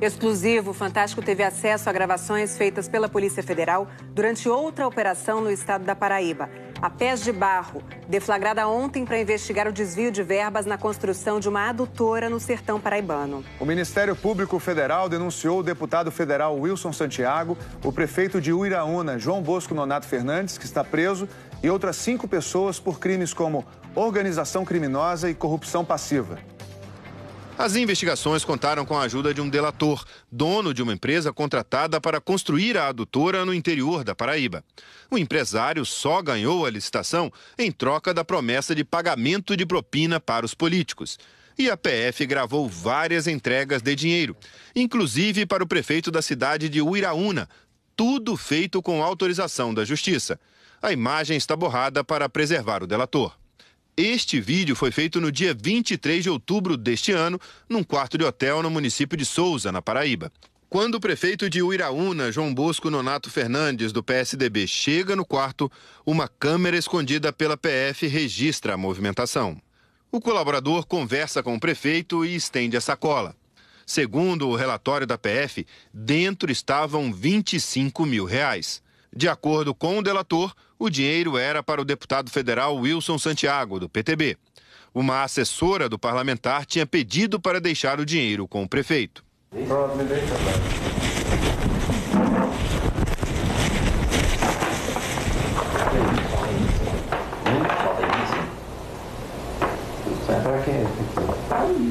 Exclusivo, o Fantástico teve acesso a gravações feitas pela Polícia Federal durante outra operação no estado da Paraíba, a Pés de Barro, deflagrada ontem para investigar o desvio de verbas na construção de uma adutora no sertão paraibano. O Ministério Público Federal denunciou o deputado federal Wilson Santiago, o prefeito de Uiraúna, João Bosco Nonato Fernandes, que está preso, e outras cinco pessoas por crimes como organização criminosa e corrupção passiva. As investigações contaram com a ajuda de um delator, dono de uma empresa contratada para construir a adutora no interior da Paraíba. O empresário só ganhou a licitação em troca da promessa de pagamento de propina para os políticos. E a PF gravou várias entregas de dinheiro, inclusive para o prefeito da cidade de Uiraúna, tudo feito com autorização da Justiça. A imagem está borrada para preservar o delator. Este vídeo foi feito no dia 23 de outubro deste ano, num quarto de hotel no município de Souza, na Paraíba. Quando o prefeito de Uiraúna, João Bosco Nonato Fernandes, do PSDB, chega no quarto, uma câmera escondida pela PF registra a movimentação. O colaborador conversa com o prefeito e estende a sacola. Segundo o relatório da PF, dentro estavam 25 mil reais. De acordo com o delator, o dinheiro era para o deputado federal Wilson Santiago, do PTB. Uma assessora do parlamentar tinha pedido para deixar o dinheiro com o prefeito.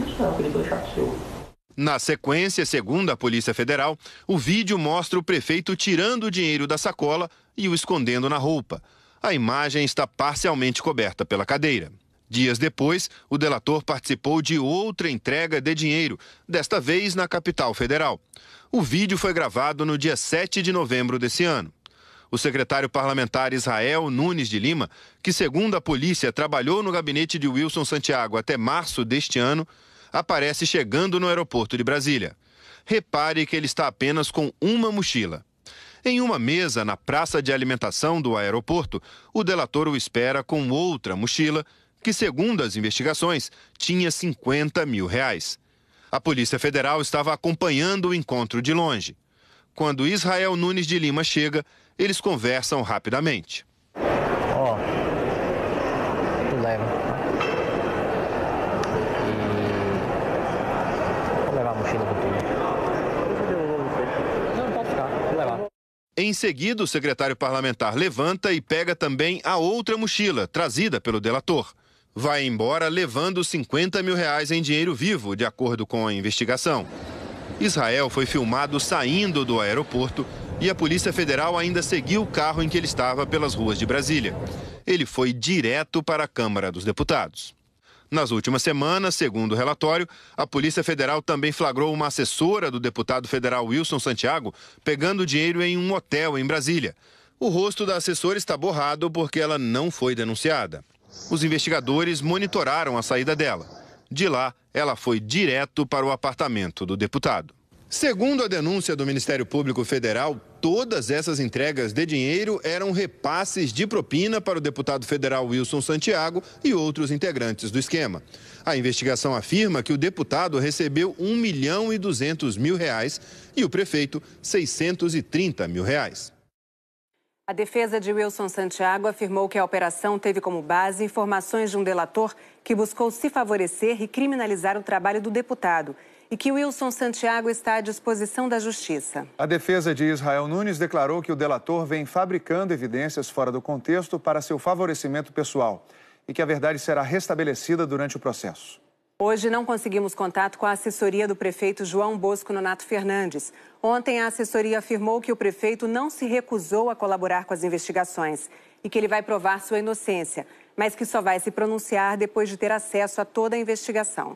isso, é na sequência, segundo a Polícia Federal, o vídeo mostra o prefeito tirando o dinheiro da sacola e o escondendo na roupa. A imagem está parcialmente coberta pela cadeira. Dias depois, o delator participou de outra entrega de dinheiro, desta vez na capital federal. O vídeo foi gravado no dia 7 de novembro desse ano. O secretário parlamentar Israel Nunes de Lima, que segundo a polícia trabalhou no gabinete de Wilson Santiago até março deste ano, aparece chegando no aeroporto de Brasília. Repare que ele está apenas com uma mochila. Em uma mesa na praça de alimentação do aeroporto, o delator o espera com outra mochila, que, segundo as investigações, tinha 50 mil reais. A Polícia Federal estava acompanhando o encontro de longe. Quando Israel Nunes de Lima chega, eles conversam rapidamente. Ó, oh, tu leva. mochila com tudo. Não, pode ficar, Em seguida, o secretário parlamentar levanta e pega também a outra mochila, trazida pelo delator. Vai embora levando 50 mil reais em dinheiro vivo, de acordo com a investigação. Israel foi filmado saindo do aeroporto e a Polícia Federal ainda seguiu o carro em que ele estava pelas ruas de Brasília. Ele foi direto para a Câmara dos Deputados. Nas últimas semanas, segundo o relatório, a Polícia Federal também flagrou uma assessora do deputado federal Wilson Santiago pegando dinheiro em um hotel em Brasília. O rosto da assessora está borrado porque ela não foi denunciada. Os investigadores monitoraram a saída dela. De lá, ela foi direto para o apartamento do deputado. Segundo a denúncia do Ministério Público Federal, todas essas entregas de dinheiro eram repasses de propina para o deputado federal Wilson Santiago e outros integrantes do esquema. A investigação afirma que o deputado recebeu 1 milhão e 200 mil reais e o prefeito 630 mil reais. A defesa de Wilson Santiago afirmou que a operação teve como base informações de um delator que buscou se favorecer e criminalizar o trabalho do deputado e que Wilson Santiago está à disposição da Justiça. A defesa de Israel Nunes declarou que o delator vem fabricando evidências fora do contexto para seu favorecimento pessoal e que a verdade será restabelecida durante o processo. Hoje não conseguimos contato com a assessoria do prefeito João Bosco Nonato Fernandes. Ontem, a assessoria afirmou que o prefeito não se recusou a colaborar com as investigações e que ele vai provar sua inocência, mas que só vai se pronunciar depois de ter acesso a toda a investigação.